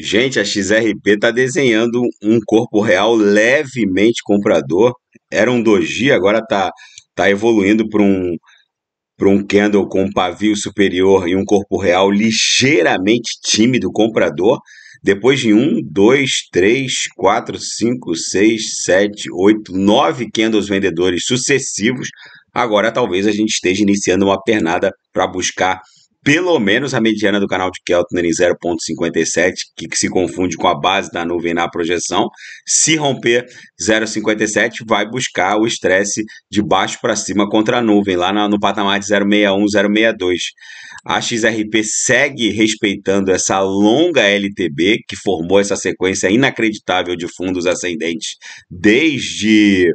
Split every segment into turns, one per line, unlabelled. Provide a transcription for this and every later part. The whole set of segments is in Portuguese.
Gente, a XRP está desenhando um corpo real levemente comprador. Era um doji, agora tá, tá evoluindo para um para um candle com um pavio superior e um corpo real ligeiramente tímido comprador. Depois de um, dois, três, quatro, cinco, seis, sete, oito, nove candles vendedores sucessivos, agora talvez a gente esteja iniciando uma pernada para buscar pelo menos a mediana do canal de Keltner em 0,57, que, se confunde com a base da nuvem na projeção. Se romper 0,57, vai buscar o estresse de baixo para cima contra a nuvem, lá no, no patamar de 0,61, 0,62. A XRP segue respeitando essa longa LTB, que formou essa sequência inacreditável de fundos ascendentes desde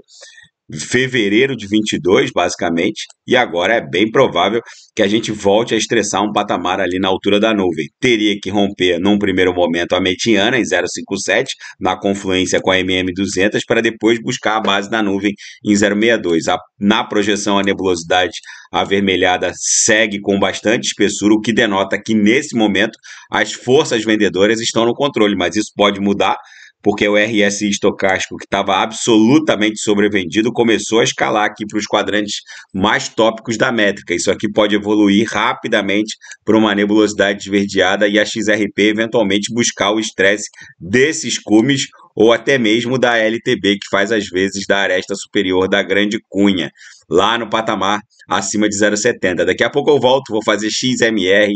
fevereiro de 22, basicamente, e agora é bem provável que a gente volte a estressar um patamar ali na altura da nuvem. Teria que romper num primeiro momento a mediana em 057, na confluência com a MM200, para depois buscar a base da nuvem em 062. A, na projeção, a nebulosidade avermelhada segue com bastante espessura, o que denota que nesse momento as forças vendedoras estão no controle, mas isso pode mudar porque o RSI estocástico, que estava absolutamente sobrevendido, começou a escalar aqui para os quadrantes mais tópicos da métrica. Isso aqui pode evoluir rapidamente para uma nebulosidade esverdeada e a XRP eventualmente buscar o estresse desses cumes ou até mesmo da LTB, que faz às vezes da aresta superior da Grande Cunha, lá no patamar acima de 0,70. Daqui a pouco eu volto, vou fazer XMR,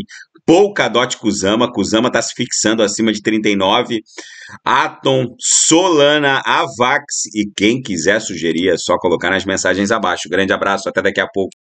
Polkadot Kuzama, Kuzama está se fixando acima de 39, Atom, Solana, Avax e quem quiser sugerir é só colocar nas mensagens abaixo. Grande abraço, até daqui a pouco.